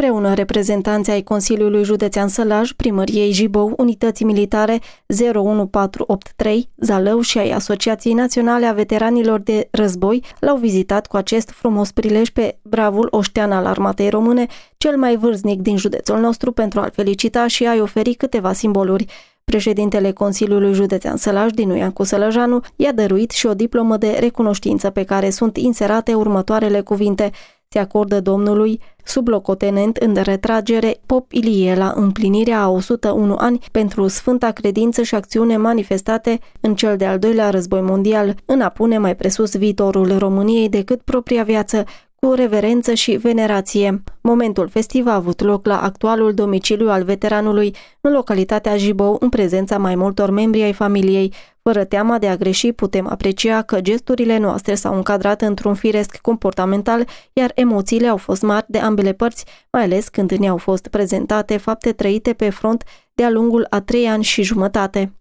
Împreună, reprezentanții ai Consiliului Județean Sălaj, Primăriei Jibou, Unității Militare 01483, Zalău și ai Asociației Naționale a Veteranilor de Război l-au vizitat cu acest frumos prilej pe bravul oștean al armatei române, cel mai vârznic din județul nostru, pentru a-l felicita și a-i oferi câteva simboluri. Președintele Consiliului Județean Sălaj din Uiancu Sălăjanu i-a dăruit și o diplomă de recunoștință pe care sunt inserate următoarele cuvinte – se acordă domnului sublocotenent în retragere Pop Ilie la împlinirea a 101 ani pentru sfânta credință și acțiune manifestate în cel de-al doilea război mondial, în a pune mai presus viitorul României decât propria viață, cu reverență și venerație. Momentul festiv a avut loc la actualul domiciliu al veteranului, în localitatea Jibou, în prezența mai multor membri ai familiei, fără teama de a greși, putem aprecia că gesturile noastre s-au încadrat într-un firesc comportamental, iar emoțiile au fost mari de ambele părți, mai ales când ne-au fost prezentate fapte trăite pe front de-a lungul a trei ani și jumătate.